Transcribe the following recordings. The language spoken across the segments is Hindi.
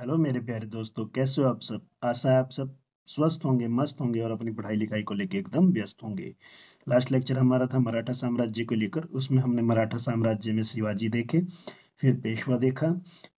हेलो मेरे प्यारे दोस्तों कैसे हो आप सब आशा है आप सब स्वस्थ होंगे मस्त होंगे और अपनी पढ़ाई लिखाई को लेकर एकदम व्यस्त होंगे लास्ट लेक्चर हमारा था मराठा साम्राज्य को लेकर उसमें हमने मराठा साम्राज्य में शिवाजी देखे फिर पेशवा देखा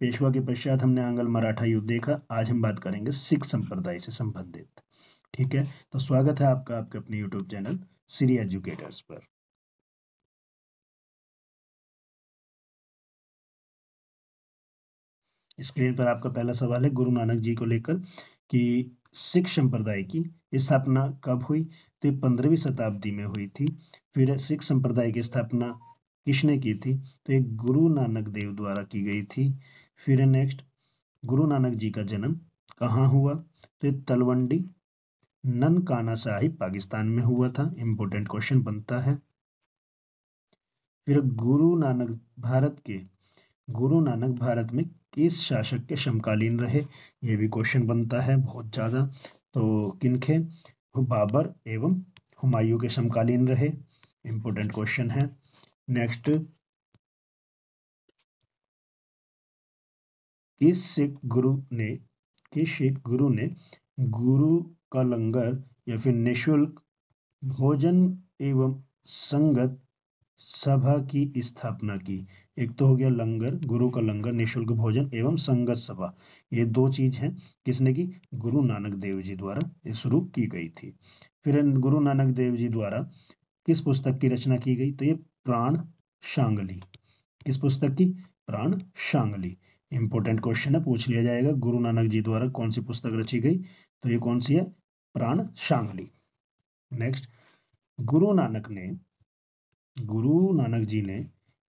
पेशवा के पश्चात हमने आंगल मराठा युद्ध देखा आज हम बात करेंगे सिख संप्रदाय से संबंधित ठीक है तो स्वागत है आपका आपके अपने यूट्यूब चैनल श्री एजुकेटर्स पर स्क्रीन पर आपका पहला सवाल है गुरु नानक जी को लेकर कि सिख संप्रदाय की स्थापना कब हुई तो पंद्रहवीं शताब्दी में हुई थी फिर सिख संप्रदाय की स्थापना किसने की थी तो ये गुरु नानक देव द्वारा की गई थी फिर नेक्स्ट गुरु नानक जी का जन्म कहाँ हुआ तो ये तलवंडी ननकाना साहिब पाकिस्तान में हुआ था इम्पोर्टेंट क्वेश्चन बनता है फिर गुरु नानक भारत के गुरु नानक भारत में किस शासक के समकालीन रहे ये भी क्वेश्चन बनता है बहुत ज़्यादा तो किनके बाबर एवं हुमायूं के समकालीन रहे इम्पोर्टेंट क्वेश्चन है नेक्स्ट किस सिख गुरु ने किस सिख गुरु ने गुरु का लंगर या फिर निःशुल्क भोजन एवं संगत सभा की स्थापना की एक तो हो गया लंगर गुरु का लंगर निशुल्क भोजन एवं संगत सभा ये दो चीज़ हैं किसने की गुरु नानक देव जी द्वारा ये शुरू की गई थी फिर गुरु नानक देव जी द्वारा किस पुस्तक की रचना की गई तो ये प्राण शांगली किस पुस्तक की प्राण शांगली इंपॉर्टेंट क्वेश्चन है पूछ लिया जाएगा गुरु नानक जी द्वारा कौन सी पुस्तक रची गई तो ये कौन सी है प्राण शांगली नेक्स्ट गुरु नानक ने गुरु नानक जी ने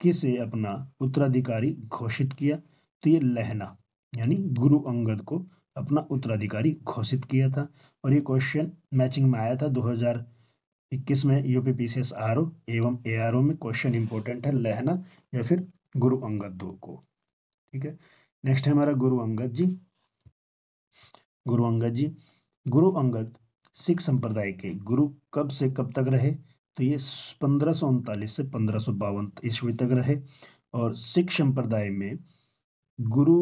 किसे अपना उत्तराधिकारी घोषित किया तो ये लहना यानी गुरु अंगद को अपना उत्तराधिकारी घोषित किया था और ये क्वेश्चन मैचिंग में आया था 2021 में यूपी पी एवं ए आर ओ में क्वेश्चन इंपॉर्टेंट है लहना या फिर गुरु अंगद दो को ठीक है नेक्स्ट है हमारा गुरु अंगद जी गुरु अंगद जी गुरु अंगद सिख संप्रदाय के गुरु कब से कब तक रहे तो ये पंद्रह उनतालीस से पंद्रह सौ बावन ईस्वी तक रहे और सिख संप्रदाय में गुरु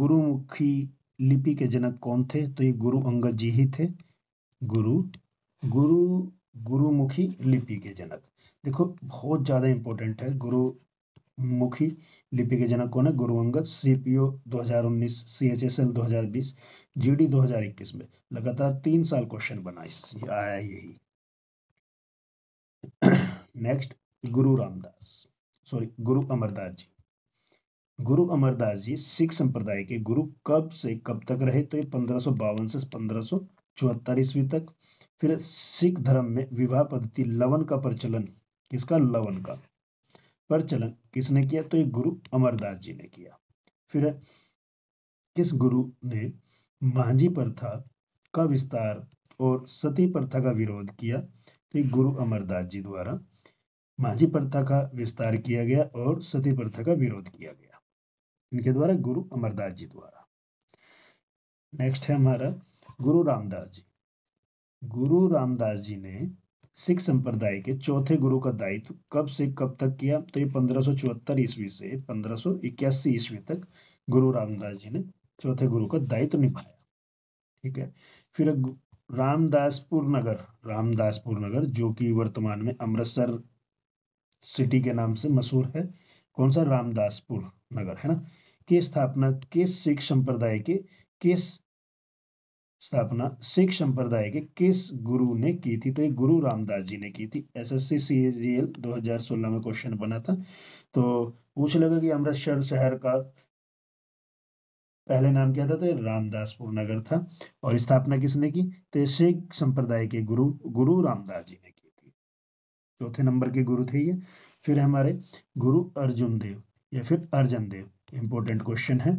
गुरुमुखी लिपि के जनक कौन थे तो ये गुरु अंगद जी ही थे गुरु गुरु गुरुमुखी लिपि के जनक देखो बहुत ज़्यादा इम्पोर्टेंट है गुरुमुखी लिपि के जनक कौन है गुरु अंगद सी पी ओ दो हज़ार उन्नीस सी एच एस एल दो हज़ार बीस जी डी दो हज़ार इक्कीस में लगातार तीन साल क्वेश्चन बना इस आया यही नेक्स्ट गुरु रामदास सॉरी गुरु अमरदास जी गुरु अमरदास जी सिख संप्रदाय के गुरु कब से कब तक रहे तो ये पंद्रह से पंद्रह चौहत्तर ईस्वी तक फिर सिख धर्म में विवाह पद्धति लवन का प्रचलन किसका लवन का प्रचलन किसने किया तो ये गुरु अमरदास जी ने किया फिर किस गुरु ने मांझी प्रथा का विस्तार और सती प्रथा का विरोध किया कि गुरु अमरदास जी द्वारा माझी प्रथा का विस्तार किया गया और सती प्रथा का विरोध किया गया इनके द्वारा गुरु अमरदास जी द्वारा नेक्स्ट है हमारा गुरु रामदास जी गुरु रामदास जी ने सिख संप्रदाय के चौथे गुरु का दायित्व कब से कब तक किया तो ये पंद्रह ईस्वी से पंद्रह ईस्वी तक गुरु रामदास जी ने चौथे गुरु का दायित्व निभाया ठीक है फिर रामदासपुर नगर रामदासपुर नगर जो कि वर्तमान में अमृतसर सिटी के नाम से मशहूर है कौन सा रामदासपुर नगर है ना के स्थापना के सिख संप्रदाय के किस स्थापना सिख संप्रदाय के किस गुरु ने की थी तो ये गुरु रामदास जी ने की थी एसएससी हजार 2016 में क्वेश्चन बना था तो पूछ लगा कि अमृतसर शहर का पहले नाम क्या था तो रामदासपुर नगर था और स्थापना किसने की तो शेख संप्रदाय के गुरु गुरु रामदास जी ने की थी चौथे नंबर के गुरु थे ये फिर हमारे गुरु अर्जुन देव या फिर अर्जन देव इंपॉर्टेंट क्वेश्चन है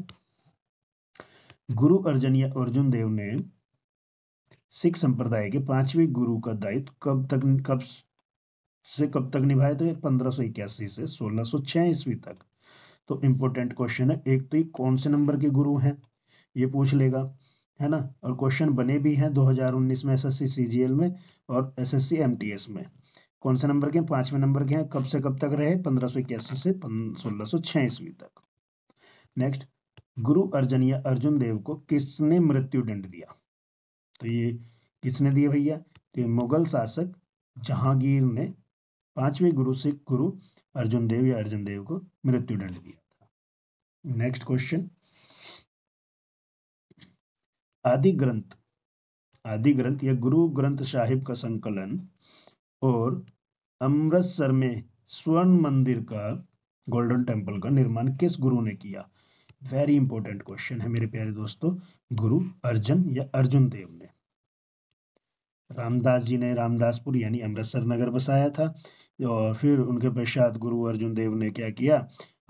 गुरु अर्जुन या अर्जुन देव ने सिख संप्रदाय के पांचवें गुरु का दायित्व कब तक कब से कब तक निभाया तो पंद्रह सौ इक्यासी से सोलह सौ छह ईस्वी तक तो इम्पोर्टेंट क्वेश्चन है एक तो ये कौन से नंबर के गुरु हैं ये पूछ लेगा है ना और क्वेश्चन बने भी हैं 2019 में एसएससी सीजीएल में और एसएससी एमटीएस में कौन से नंबर के हैं पाँचवें नंबर के हैं कब से कब तक रहे पंद्रह सौ इक्यासी से सोलह सौ ईस्वी तक नेक्स्ट गुरु अर्जुन या अर्जुन देव को किसने मृत्यु दंड दिया तो ये किसने दिया भैया तो मुगल शासक जहांगीर ने पांचवे गुरु सिख गुरु अर्जुन देव या अर्जुन देव को मृत्यु दंड दिया था नेक्स्ट क्वेश्चन आदि ग्रंथ आदि ग्रंथ या गुरु ग्रंथ साहिब का संकलन और अमृतसर में स्वर्ण मंदिर का गोल्डन टेम्पल का निर्माण किस गुरु ने किया वेरी इंपॉर्टेंट क्वेश्चन है मेरे प्यारे दोस्तों गुरु अर्जुन या अर्जुन देव ने रामदास जी ने रामदासपुर यानी अमृतसर नगर बसाया था और फिर उनके पश्चात गुरु अर्जुन देव ने क्या किया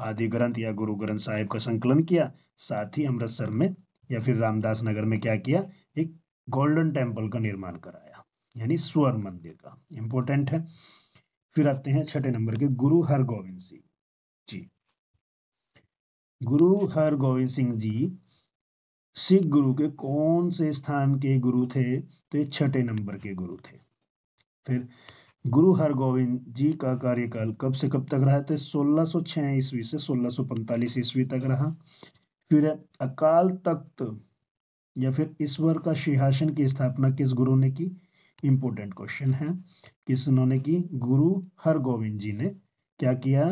आदि ग्रंथ या गुरु ग्रंथ साहिब का संकलन किया साथ ही अमृतसर में या फिर रामदास नगर में क्या किया एक गोल्डन टेम्पल का निर्माण कराया यानी स्वर मंदिर का इम्पोर्टेंट है फिर आते हैं छठे नंबर के गुरु हरगोविंद सिंह जी गुरु हरगोविंद सिंह जी सिख गुरु के कौन से स्थान के गुरु थे तो ये छठे नंबर के गुरु थे फिर गुरु हरगोविंद जी का कार्यकाल कब से कब तक रहा था तो सोलह सौ छः ईस्वी से सोलह सौ पैंतालीस ईस्वी तक रहा फिर अकाल तख्त या फिर ईश्वर का सिंहासन की स्थापना किस गुरु ने की इम्पोर्टेंट क्वेश्चन है किस उन्होंने की गुरु हरगोविंद जी ने क्या किया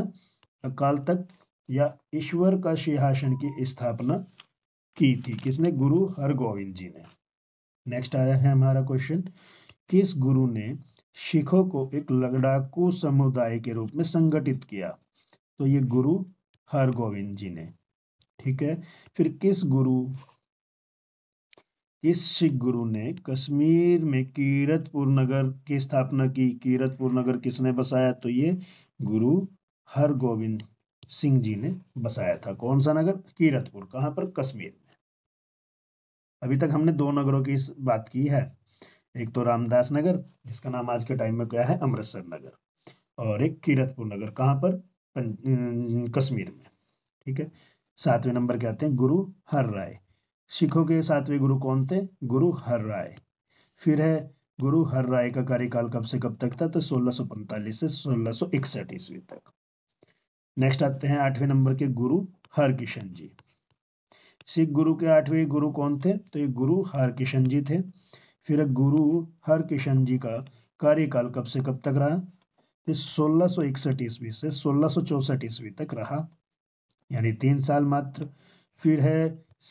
अकाल तख्त या ईश्वर का सिंहासन की स्थापना की थी किसने गुरु हरगोविंद जी ने नेक्स्ट आया है हमारा क्वेश्चन किस गुरु ने सिखों को एक लगड़ाकू समुदाय के रूप में संगठित किया तो ये गुरु हरगोविंद जी ने ठीक है फिर किस गुरु किस सिख गुरु ने कश्मीर में कीरतपुर नगर की स्थापना की कीरतपुर नगर किसने बसाया तो ये गुरु हरगोविंद सिंह जी ने बसाया था कौन सा नगर कीरतपुर कहाँ पर कश्मीर में अभी तक हमने दो नगरों की बात की है एक तो रामदास नगर जिसका नाम आज के टाइम में क्या है अमृतसर नगर और एक कीरतपुर नगर कहाँ पर अं, कश्मीर में ठीक है सातवें नंबर के आते हैं गुरु हर राय सिखों के सातवें गुरु कौन थे गुरु हर राय फिर है गुरु हर राय का कार्यकाल कब से कब तक था तो 1645 से 1661 ईस्वी तक नेक्स्ट आते हैं आठवें नंबर के गुरु हरकिशन जी सिख गुरु के आठवें गुरु कौन थे तो ये गुरु हर किशन जी थे फिर गुरु हर किशन जी का कार्यकाल कब से कब तक रहा सोलह सौ इकसठ ईस्वी से सोलह सौ चौसठ ईस्वी तक रहा यानी तीन साल मात्र फिर है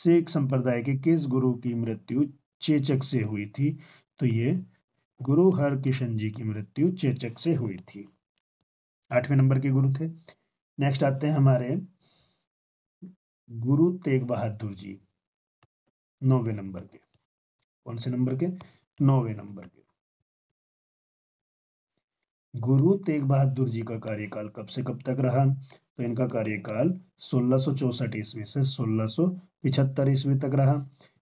सिख संप्रदाय के किस गुरु की मृत्यु चेचक से हुई थी तो ये गुरु हर किशन जी की मृत्यु चेचक से हुई थी आठवें नंबर के गुरु थे नेक्स्ट आते हैं हमारे गुरु तेग बहादुर जी नौवे नंबर के कौन से नंबर के नौवे नंबर के गुरु तेग बहादुर जी का कार्यकाल कब से कब तक रहा तो इनका कार्यकाल सोलह ईस्वी से सोलह ईस्वी तक रहा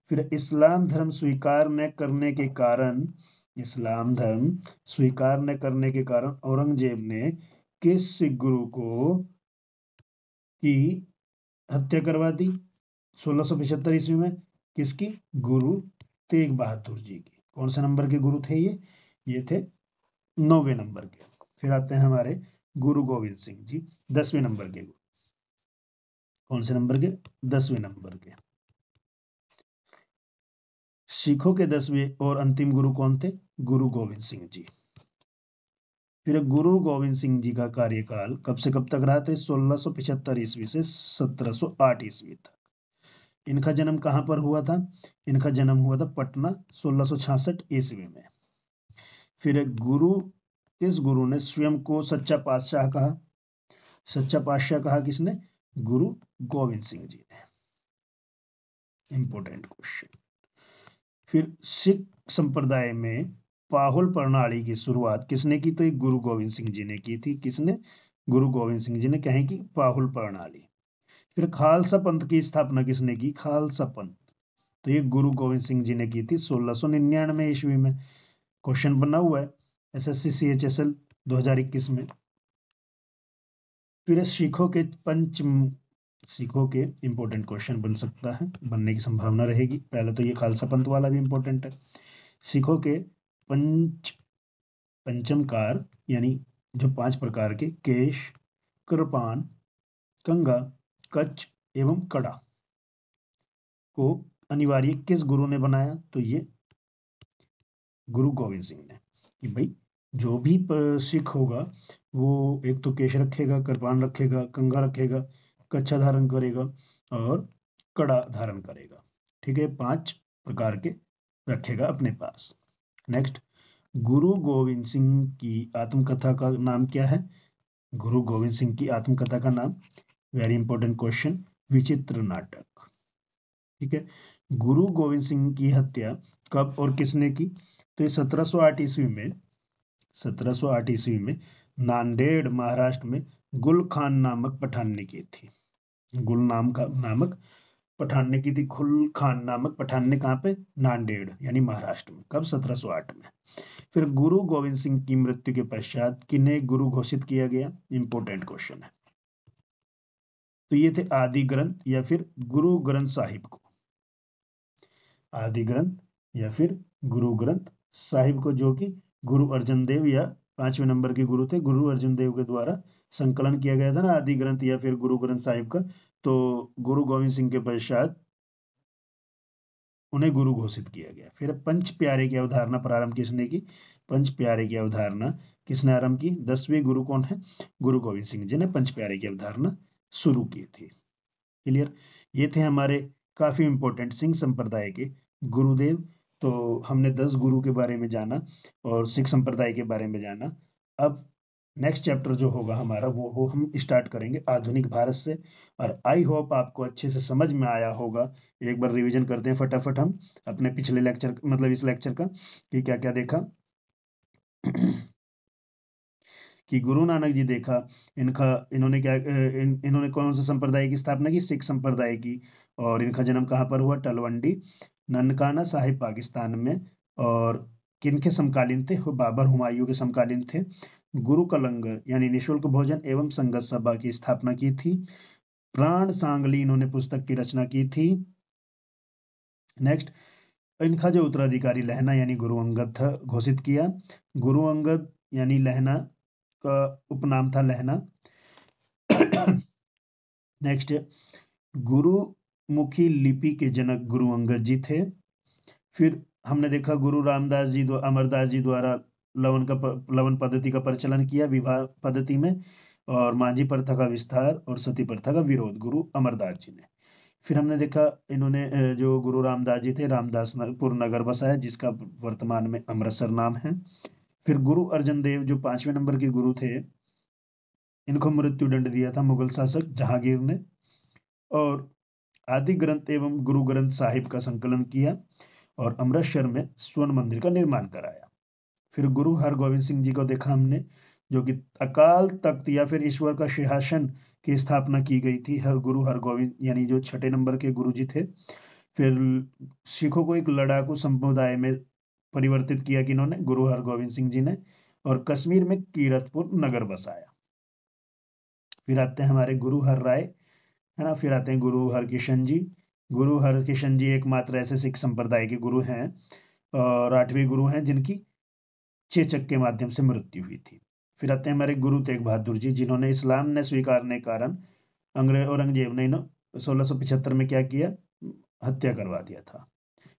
फिर इस्लाम धर्म स्वीकार न करने के कारण इस्लाम धर्म स्वीकार न करने के कारण औरंगजेब ने किस सिख गुरु को की हत्या करवा दी सोलह ईस्वी में किसकी गुरु तेग बहादुर जी की कौन से नंबर के गुरु थे ये ये थे नौवे नंबर के फिर आते हैं हमारे गुरु गोविंद सिंह जी दसवें नंबर के गुरु कौन से नंबर के दसवें नंबर के सिखों के दसवें और अंतिम गुरु कौन थे गुरु गोविंद सिंह जी फिर गुरु गोविंद सिंह जी का कार्यकाल कब से कब तक रहा था सोलह सौ पिछहत्तर ईस्वी से सत्रह सौ आठ ईस्वी तक इनका जन्म कहाँ पर हुआ था इनका जन्म हुआ था पटना सोलह सौ ईस्वी में फिर एक गुरु किस गुरु ने स्वयं को सच्चा पातशाह कहा सच्चा पातशाह कहा किसने गुरु गोविंद सिंह जी ने इंपॉर्टेंट क्वेश्चन फिर सिख संप्रदाय में पाहुल प्रणाली की शुरुआत किसने की तो एक गुरु गोविंद सिंह जी ने की थी किसने गुरु गोविंद सिंह जी ने कहें कि पाहुल प्रणाली फिर खालसा पंथ की स्थापना किसने की खालसा पंथ तो ये गुरु गोविंद सिंह जी ने की थी सोलह सौ निन्यानवे ईस्वी में क्वेश्चन बना हुआ है S S C C H S L दो हजार इक्कीस में फिर सिखों के पंच सिखों के इंपॉर्टेंट क्वेश्चन बन सकता है बनने की संभावना रहेगी पहले तो ये खालसा पंथ वाला भी इंपॉर्टेंट है सिखों के पंच पंचम कार यानी जो पांच प्रकार के केश कृपान कंगा कच्छ एवं कड़ा को अनिवार्य किस गुरु ने बनाया तो ये गुरु गोविंद सिंह ने कि भाई जो भी सिख होगा वो एक तो केश रखेगा कृपान रखेगा कंगा रखेगा कच्छा धारण करेगा और कड़ा धारण करेगा ठीक है पांच प्रकार के रखेगा अपने पास नेक्स्ट गुरु गोविंद सिंह की आत्मकथा का नाम क्या है गुरु गोविंद सिंह की आत्मकथा का नाम वेरी इंपॉर्टेंट क्वेश्चन विचित्र नाटक ठीक है गुरु गोविंद सिंह की हत्या कब और किसने की तो ये सत्रह सौ आठ ईस्वी में सत्रह सौ आठ ईस्वी में नांदेड़ महाराष्ट्र में गुल खान नामक पठान ने की थी गुल नाम का नामक पठान ने की थी खुल खान नामक पठान ने कहाँ पे नांदेड़ यानी महाराष्ट्र में कब 1708 में फिर गुरु गोविंद सिंह की मृत्यु के पश्चात किन्हें गुरु घोषित किया गया इंपॉर्टेंट क्वेश्चन है तो ये थे आदि ग्रंथ या फिर गुरु ग्रंथ साहिब को आदि ग्रंथ या फिर गुरु ग्रंथ साहिब को जो कि गुरु अर्जन देव या पांचवें नंबर के गुरु थे गुरु अर्जुन देव के द्वारा संकलन किया गया था ना आदि ग्रंथ या फिर गुरु ग्रंथ साहिब का तो गुरु गोविंद सिंह के पश्चात उन्हें गुरु घोषित किया गया फिर पंच प्यारे की अवधारणा प्रारंभ किसने की पंच प्यारे की अवधारणा किसने आरंभ की दसवें गुरु कौन है गुरु गोविंद सिंह जी ने पंच प्यारे की अवधारणा शुरू किए थे क्लियर ये थे हमारे काफ़ी इम्पोर्टेंट सिंह संप्रदाय के गुरुदेव तो हमने दस गुरु के बारे में जाना और सिख संप्रदाय के बारे में जाना अब नेक्स्ट चैप्टर जो होगा हमारा वो हो हम स्टार्ट करेंगे आधुनिक भारत से और आई होप आपको अच्छे से समझ में आया होगा एक बार रिवीजन करते हैं फटाफट हम अपने पिछले लेक्चर मतलब इस लेक्चर का कि क्या क्या देखा कि गुरु नानक जी देखा इनका इन्होंने क्या इन इन्होंने कौन से संप्रदाय की स्थापना की सिख संप्रदाय की और इनका जन्म कहाँ पर हुआ टलवंडी ननकाना साहिब पाकिस्तान में और किन के समकालीन थे बाबर हुमायूं के समकालीन थे गुरु का लंगर यानी निशुल्क भोजन एवं संगत सभा की स्थापना की थी प्राण सांगली इन्होंने पुस्तक की रचना की थी नेक्स्ट इनका जो उत्तराधिकारी लहना यानी गुरु अंगद था घोषित किया गुरु अंगद यानी लहना का उपनाम था लहना नेक्स्ट गुरुमुखी लिपि के जनक गुरु अंगद जी थे फिर हमने देखा गुरु रामदास जी अमरदास जी द्वारा लवन का लवन पद्धति का प्रचलन किया विवाह पद्धति में और मांझी प्रथा का विस्तार और सती प्रथा का विरोध गुरु अमरदास जी ने फिर हमने देखा इन्होंने जो गुरु रामदास जी थे रामदासपुर नगर बसाया जिसका वर्तमान में अमृतसर नाम है फिर गुरु अर्जन देव जो पांचवें नंबर के गुरु थे इनको मृत्यु दंड दिया था मुगल शासक जहांगीर ने और आदि ग्रंथ एवं गुरु ग्रंथ साहिब का संकलन किया और अमृतसर में स्वर्ण मंदिर का निर्माण कराया फिर गुरु हरगोविंद सिंह जी को देखा हमने जो कि अकाल तख्त या फिर ईश्वर का सिंहासन की स्थापना की गई थी हर गुरु हरगोविंद यानी जो छठे नंबर के गुरु जी थे फिर सिखों को एक लड़ाकू संप्रदाय में परिवर्तित किया कि इन्होंने गुरु हरगोविंद सिंह जी ने और कश्मीर में कीरतपुर नगर बसाया फिर आते हैं हमारे गुरु हर राय है ना फिर आते हैं गुरु हर किशन जी गुरु हर किशन जी एकमात्र ऐसे सिख संप्रदाय के गुरु हैं और आठवें गुरु हैं जिनकी चेचक के माध्यम से मृत्यु हुई थी फिर आते हैं हमारे गुरु तेग बहादुर जी जिन्होंने इस्लाम ने स्वीकारने कारण अंग्रेज औरंगजेब ने इन्हों सोलह में क्या किया हत्या करवा दिया था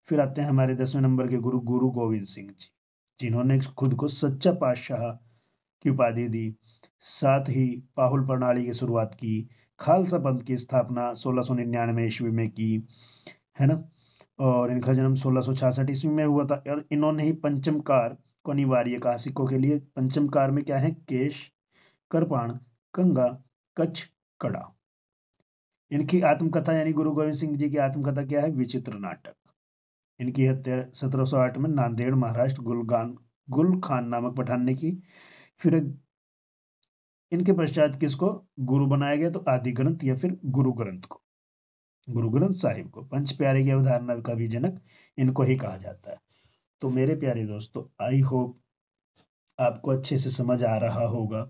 फिर आते हैं हमारे दसवें नंबर के गुरु गुरु गोविंद सिंह जी जिन्होंने खुद को सच्चा पातशाह की उपाधि दी साथ ही पाहुल प्रणाली की शुरुआत की खालसा पंथ की स्थापना सोलह सौ निन्यानवे ईस्वी में की है ना और इनका जन्म सोलह सौ छियासठ ईस्वी में हुआ था और इन्होंने ही पंचम कार को अनिवार्य कहा सिक्कों के लिए पंचम कार में क्या है केश करपाण कंगा कच्छ कड़ा इनकी आत्मकथा यानी गुरु गोविंद सिंह जी की आत्मकथा क्या है विचित्र नाटक इनकी हत्या 1708 में नांदेड़ महाराष्ट्र गुलगान गुल खान नामक पठान ने की फिर इनके पश्चात किसको गुरु बनाया गया तो आदि ग्रंथ या फिर गुरु ग्रंथ को गुरु ग्रंथ साहिब को पंच प्यारे की अवधारणा का भी जनक इनको ही कहा जाता है तो मेरे प्यारे दोस्तों आई होप आपको अच्छे से समझ आ रहा होगा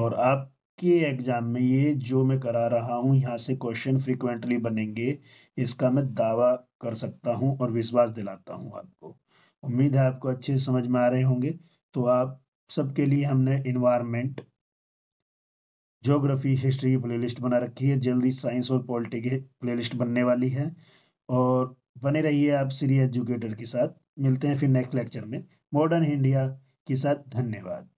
और आप के एग्ज़ाम में ये जो मैं करा रहा हूँ यहाँ से क्वेश्चन फ्रिक्वेंटली बनेंगे इसका मैं दावा कर सकता हूँ और विश्वास दिलाता हूँ आपको उम्मीद है आपको अच्छे से समझ में आ रहे होंगे तो आप सबके लिए हमने इन्वायरमेंट जोग्राफी हिस्ट्री की प्लेलिस्ट बना रखी है जल्दी साइंस और पॉलिटी की प्लेलिस्ट बनने वाली है और बने रहिए आप सीरी एजुकेटर के साथ मिलते हैं फिर नेक्स्ट लेक्चर में मॉडर्न इंडिया के साथ धन्यवाद